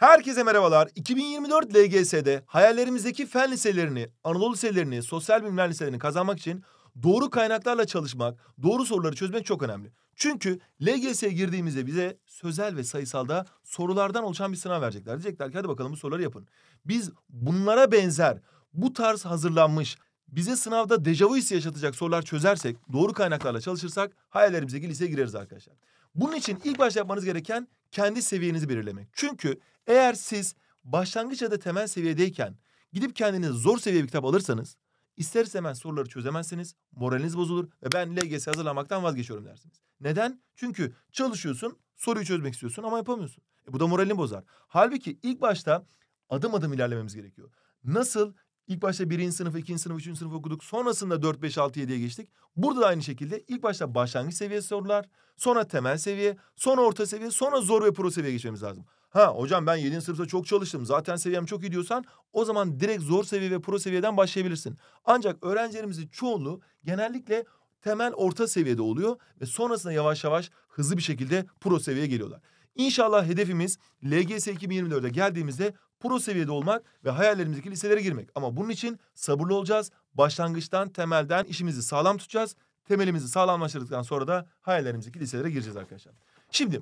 Herkese merhabalar. 2024 LGS'de hayallerimizdeki fen liselerini, Anadolu liselerini, sosyal bilimler liselerini kazanmak için doğru kaynaklarla çalışmak, doğru soruları çözmek çok önemli. Çünkü LGS'ye girdiğimizde bize sözel ve sayısalda sorulardan oluşan bir sınav verecekler. Diyecekler ki hadi bakalım bu soruları yapın. Biz bunlara benzer bu tarz hazırlanmış bize sınavda dejavu hissi yaşatacak sorular çözersek, doğru kaynaklarla çalışırsak hayallerimizdeki liseye gireriz arkadaşlar. Bunun için ilk başta yapmanız gereken kendi seviyenizi belirlemek. Çünkü eğer siz başlangıç ya da temel seviyedeyken gidip kendinize zor seviye bir kitap alırsanız ister istemez soruları çözemezsiniz, moraliniz bozulur ve ben LGS hazırlamaktan vazgeçiyorum dersiniz. Neden? Çünkü çalışıyorsun, soruyu çözmek istiyorsun ama yapamıyorsun. E, bu da moralini bozar. Halbuki ilk başta adım adım ilerlememiz gerekiyor. Nasıl İlk başta birinci sınıf, ikinci sınıf, üçüncü sınıf okuduk. Sonrasında dört, beş, altı, yediye geçtik. Burada da aynı şekilde ilk başta başlangıç seviyesi sorular. Sonra temel seviye, sonra orta seviye, sonra zor ve pro seviyeye geçmemiz lazım. Ha hocam ben 7. sınıfta çok çalıştım. Zaten seviyem çok iyi diyorsan o zaman direkt zor seviye ve pro seviyeden başlayabilirsin. Ancak öğrencilerimizin çoğunluğu genellikle temel orta seviyede oluyor ve sonrasında yavaş yavaş hızlı bir şekilde pro seviyeye geliyorlar. İnşallah hedefimiz LGS 2024'e geldiğimizde pro seviyede olmak ve hayallerimizdeki liselere girmek. Ama bunun için sabırlı olacağız. Başlangıçtan, temelden işimizi sağlam tutacağız. Temelimizi sağlamlaştırdıktan sonra da hayallerimizdeki liselere gireceğiz arkadaşlar. Şimdi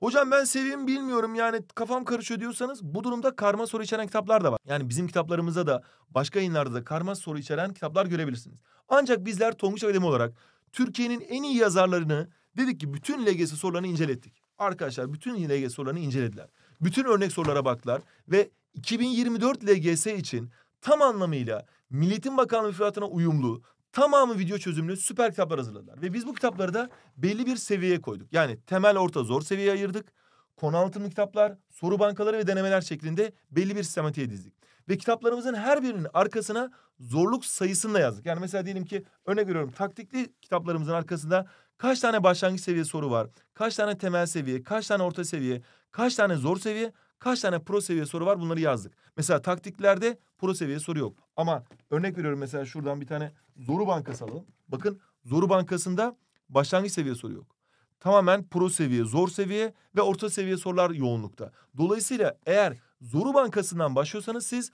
Hocam ben seviyemi bilmiyorum yani kafam karışıyor diyorsanız bu durumda karma soru içeren kitaplar da var. Yani bizim kitaplarımızda da başka yayınlarda da karma soru içeren kitaplar görebilirsiniz. Ancak bizler Tonguç Akademi olarak Türkiye'nin en iyi yazarlarını dedik ki bütün LGS sorularını incelettik. Arkadaşlar bütün LGS sorularını incelediler. Bütün örnek sorulara baktılar ve 2024 LGS için tam anlamıyla Milliyetin Bakanlığı müfredatına uyumlu, Tamamı video çözümlü süper kitaplar hazırladılar. Ve biz bu kitapları da belli bir seviyeye koyduk. Yani temel orta zor seviyeye ayırdık. Konu anlatımlı kitaplar, soru bankaları ve denemeler şeklinde belli bir sistematiğe dizdik. Ve kitaplarımızın her birinin arkasına zorluk sayısını da yazdık. Yani mesela diyelim ki örnek veriyorum taktikli kitaplarımızın arkasında kaç tane başlangıç seviye soru var, kaç tane temel seviye, kaç tane orta seviye, kaç tane zor seviye, kaç tane pro seviye soru var bunları yazdık. Mesela taktiklerde pro seviye soru yok. Ama örnek veriyorum mesela şuradan bir tane Zoru Bankası alalım. Bakın Zoru Bankası'nda başlangıç seviye soru yok. Tamamen pro seviye, zor seviye ve orta seviye sorular yoğunlukta. Dolayısıyla eğer Zoru Bankası'ndan başlıyorsanız siz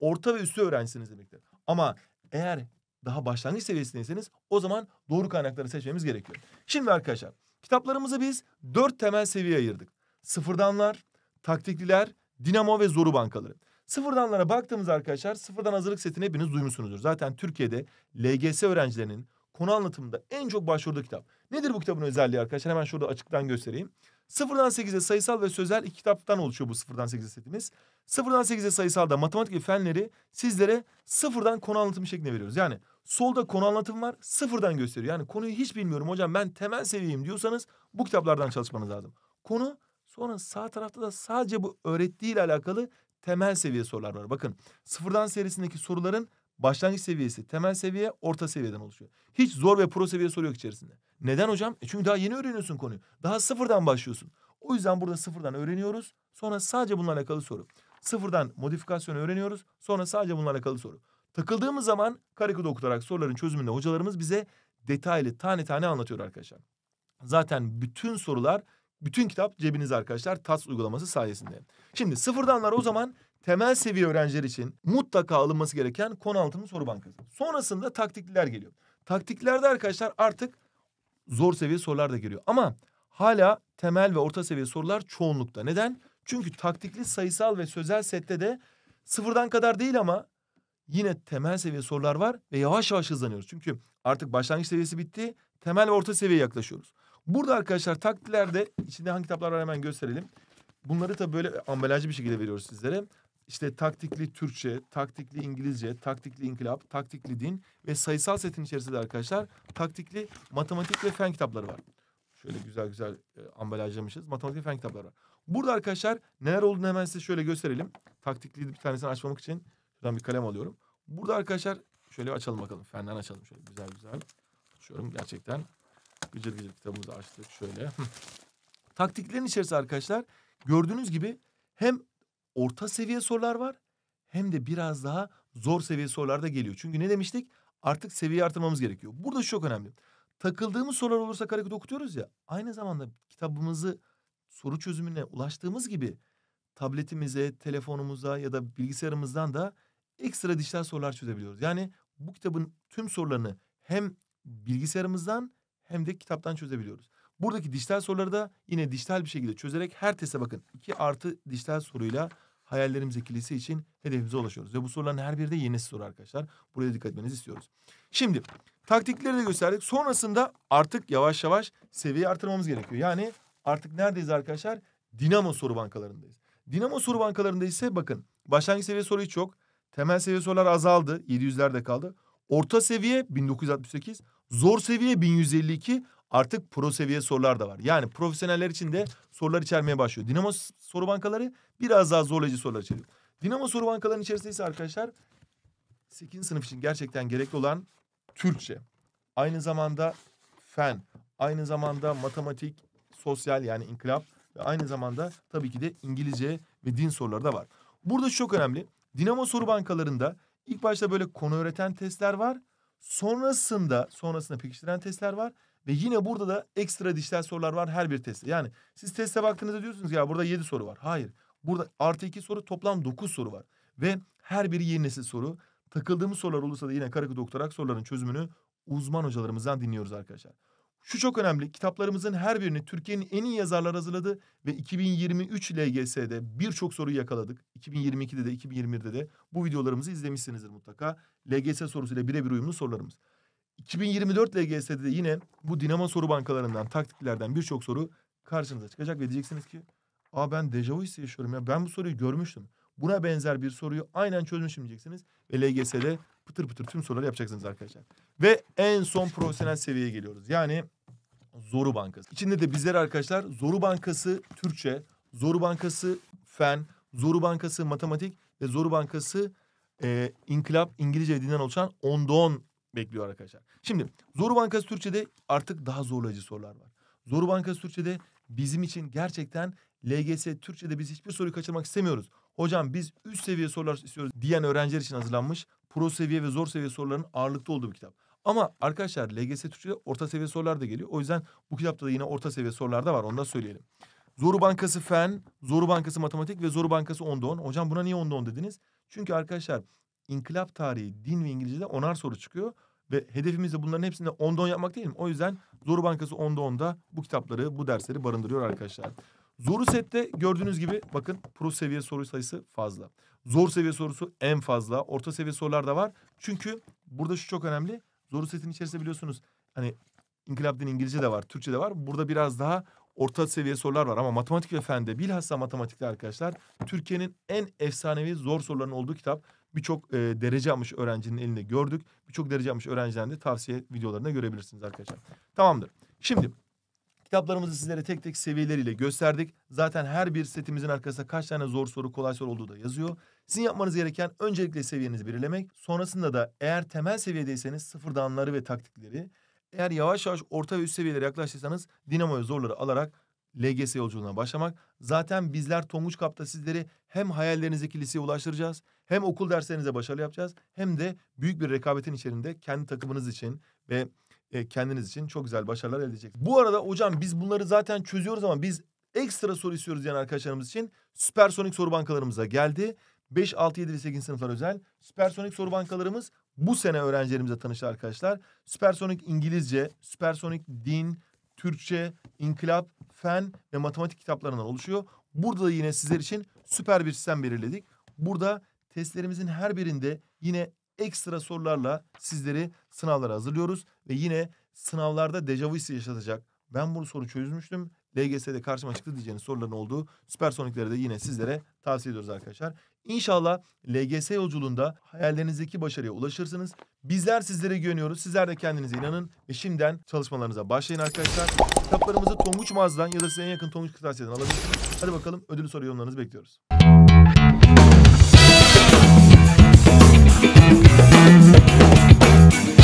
orta ve üstü öğrencisiniz demektir. Ama eğer daha başlangıç seviyesindeyseniz o zaman doğru kaynakları seçmemiz gerekiyor. Şimdi arkadaşlar kitaplarımızı biz dört temel seviyeye ayırdık. Sıfırdanlar, taktikliler, dinamo ve zoru bankaları. Sıfırdanlara baktığımız arkadaşlar sıfırdan hazırlık setini hepiniz duymuşsunuzdur. Zaten Türkiye'de LGS öğrencilerinin konu anlatımında en çok başvurduğu kitap. Nedir bu kitabın özelliği arkadaşlar? Hemen şurada açıktan göstereyim. Sıfırdan sekize sayısal ve sözel iki kitaptan oluşuyor bu sıfırdan sekize setimiz. Sıfırdan sekize sayısalda matematik ve fenleri sizlere sıfırdan konu anlatımı şeklinde veriyoruz. Yani solda konu anlatım var sıfırdan gösteriyor. Yani konuyu hiç bilmiyorum hocam ben temel seviyeyim diyorsanız bu kitaplardan çalışmanız lazım. Konu Sonra sağ tarafta da sadece bu öğrettiği ile alakalı temel seviye sorular var. Bakın sıfırdan serisindeki soruların başlangıç seviyesi, temel seviye, orta seviyeden oluşuyor. Hiç zor ve pro seviye soru yok içerisinde. Neden hocam? E çünkü daha yeni öğreniyorsun konuyu. Daha sıfırdan başlıyorsun. O yüzden burada sıfırdan öğreniyoruz. Sonra sadece bununla alakalı soru. Sıfırdan modifikasyon öğreniyoruz. Sonra sadece bununla alakalı soru. Takıldığımız zaman karikatür okutarak soruların çözümünde hocalarımız bize detaylı tane tane anlatıyor arkadaşlar. Zaten bütün sorular bütün kitap cebiniz arkadaşlar tas uygulaması sayesinde. Şimdi sıfırdanlar o zaman temel seviye öğrenciler için mutlaka alınması gereken konu anlatımı soru bankası. Sonrasında taktikliler geliyor. Taktiklerde arkadaşlar artık zor seviye sorular da geliyor. Ama hala temel ve orta seviye sorular çoğunlukta. Neden? Çünkü taktikli sayısal ve sözel sette de sıfırdan kadar değil ama yine temel seviye sorular var ve yavaş yavaş hızlanıyoruz. Çünkü artık başlangıç seviyesi bitti. Temel ve orta seviyeye yaklaşıyoruz. Burada arkadaşlar taktilerde içinde hangi kitaplar var hemen gösterelim. Bunları tabii böyle ambalajlı bir şekilde veriyoruz sizlere. İşte taktikli Türkçe, taktikli İngilizce, taktikli inkılap, taktikli din ve sayısal setin içerisinde arkadaşlar taktikli matematik ve fen kitapları var. Şöyle güzel güzel e, ambalajlamışız. Matematik ve fen kitapları var. Burada arkadaşlar neler olduğunu hemen size şöyle gösterelim. Taktikli bir tanesini açmamak için şuradan bir kalem alıyorum. Burada arkadaşlar şöyle açalım bakalım. Fenden açalım şöyle güzel güzel. Açıyorum gerçekten. Gıcır gıcır kitabımızı açtık şöyle. Taktiklerin içerisinde arkadaşlar gördüğünüz gibi hem orta seviye sorular var hem de biraz daha zor seviye sorular da geliyor. Çünkü ne demiştik? Artık seviye artırmamız gerekiyor. Burada şu çok önemli. Takıldığımız sorular olursa hareket okutuyoruz ya. Aynı zamanda kitabımızı soru çözümüne ulaştığımız gibi tabletimize, telefonumuza ya da bilgisayarımızdan da ekstra dijital sorular çözebiliyoruz. Yani bu kitabın tüm sorularını hem bilgisayarımızdan hem de kitaptan çözebiliyoruz. Buradaki dijital soruları da yine dijital bir şekilde çözerek her teste bakın. 2 artı dijital soruyla hayallerimiz ikilisi için hedefimize ulaşıyoruz. Ve bu soruların her biri de yenisi soru arkadaşlar. Buraya dikkat etmenizi istiyoruz. Şimdi taktikleri de gösterdik. Sonrasında artık yavaş yavaş seviyeyi artırmamız gerekiyor. Yani artık neredeyiz arkadaşlar? Dinamo soru bankalarındayız. Dinamo soru bankalarında ise bakın başlangıç seviye soru hiç yok. Temel seviye sorular azaldı. 700'lerde kaldı. Orta seviye 1968. Zor seviye 1152 artık pro seviye sorular da var. Yani profesyoneller için de sorular içermeye başlıyor. Dinamo soru bankaları biraz daha zorlayıcı sorular içeriyor. Dinamo soru bankalarının içerisinde ise arkadaşlar 8. sınıf için gerçekten gerekli olan Türkçe. Aynı zamanda fen, aynı zamanda matematik, sosyal yani inkılap ve aynı zamanda tabii ki de İngilizce ve din soruları da var. Burada çok önemli. Dinamo soru bankalarında ilk başta böyle konu öğreten testler var. Sonrasında sonrasında pekiştiren testler var. Ve yine burada da ekstra dijital sorular var her bir testte. Yani siz teste baktığınızda diyorsunuz ya burada yedi soru var. Hayır. Burada artı iki soru toplam dokuz soru var. Ve her biri yeni nesil soru. Takıldığımız sorular olursa da yine Karakı Doktorak soruların çözümünü uzman hocalarımızdan dinliyoruz arkadaşlar. Şu çok önemli. Kitaplarımızın her birini Türkiye'nin en iyi yazarlar hazırladı ve 2023 LGS'de birçok soruyu yakaladık. 2022'de de 2021'de de bu videolarımızı izlemişsinizdir mutlaka. LGS sorusuyla birebir uyumlu sorularımız. 2024 LGS'de de yine bu dinamo soru bankalarından, taktiklerden birçok soru karşınıza çıkacak ve diyeceksiniz ki Aa ben dejavu yaşıyorum ya ben bu soruyu görmüştüm. Buna benzer bir soruyu aynen çözmüşüm diyeceksiniz ve LGS'de pıtır pıtır tüm soruları yapacaksınız arkadaşlar. Ve en son profesyonel seviyeye geliyoruz. Yani Zoru Bankası. İçinde de bizler arkadaşlar Zoru Bankası Türkçe, Zoru Bankası Fen, Zoru Bankası Matematik ve Zoru Bankası e, İnkılap İngilizce dilinden oluşan Ondon bekliyor arkadaşlar. Şimdi Zoru Bankası Türkçe'de artık daha zorlayıcı sorular var. Zoru Bankası Türkçe'de bizim için gerçekten LGS Türkçe'de biz hiçbir soruyu kaçırmak istemiyoruz. Hocam biz üst seviye sorular istiyoruz diyen öğrenciler için hazırlanmış pro seviye ve zor seviye soruların ağırlıkta olduğu bir kitap. Ama arkadaşlar LGS Türkçe'de orta seviye sorular da geliyor. O yüzden bu kitapta da yine orta seviye sorular da var. Onu da söyleyelim. Zoru Bankası Fen, Zoru Bankası Matematik ve Zoru Bankası 10'da 10. Hocam buna niye 10'da 10 dediniz? Çünkü arkadaşlar inkılap tarihi, din ve İngilizce'de onar soru çıkıyor. Ve hedefimiz de bunların hepsinde 10'da 10 yapmak değil mi? O yüzden Zoru Bankası 10'da 10'da bu kitapları, bu dersleri barındırıyor arkadaşlar. Zoru sette gördüğünüz gibi bakın pro seviye soru sayısı fazla. Zor seviye sorusu en fazla. Orta seviye sorular da var. Çünkü burada şu çok önemli. Zoru setin içerisinde biliyorsunuz hani İnkılap Dini İngilizce de var, Türkçe de var. Burada biraz daha orta seviye sorular var ama matematik ve fende bilhassa matematikte arkadaşlar Türkiye'nin en efsanevi zor soruların olduğu kitap birçok e, derece almış öğrencinin elinde gördük. Birçok derece almış öğrencilerin de tavsiye videolarında görebilirsiniz arkadaşlar. Tamamdır. Şimdi Kitaplarımızı sizlere tek tek seviyeleriyle gösterdik. Zaten her bir setimizin arkasında kaç tane zor soru, kolay soru olduğu da yazıyor. Sizin yapmanız gereken öncelikle seviyenizi belirlemek. Sonrasında da eğer temel seviyedeyseniz sıfırdanları ve taktikleri. Eğer yavaş yavaş orta ve üst seviyelere yaklaştıysanız dinamoya zorları alarak LGS yolculuğuna başlamak. Zaten bizler Tonguç Kap'ta sizleri hem hayallerinizdeki liseye ulaştıracağız, hem okul derslerinize başarılı yapacağız, hem de büyük bir rekabetin içerisinde kendi takımınız için ve e, kendiniz için çok güzel başarılar elde edeceksiniz. Bu arada hocam biz bunları zaten çözüyoruz ama biz ekstra soru istiyoruz yani arkadaşlarımız için. Süpersonik soru bankalarımıza geldi. 5, 6, 7 ve 8. sınıflar özel. Süpersonik soru bankalarımız bu sene öğrencilerimize tanıştı arkadaşlar. Süpersonik İngilizce, Süpersonik Din, Türkçe, İnkılap, Fen ve Matematik kitaplarından oluşuyor. Burada da yine sizler için süper bir sistem belirledik. Burada testlerimizin her birinde yine ekstra sorularla sizleri sınavlara hazırlıyoruz. Ve yine sınavlarda dejavu hissi yaşatacak. Ben bu soru çözmüştüm. LGS'de karşıma çıktı diyeceğiniz soruların olduğu süpersonikleri de yine sizlere tavsiye ediyoruz arkadaşlar. İnşallah LGS yolculuğunda hayallerinizdeki başarıya ulaşırsınız. Bizler sizlere güveniyoruz. Sizler de kendinize inanın ve şimdiden çalışmalarınıza başlayın arkadaşlar. Kitaplarımızı Tonguç Mağaz'dan ya da size en yakın Tonguç Kırtasiye'den alabilirsiniz. Hadi bakalım ödül soru yorumlarınızı bekliyoruz. Thank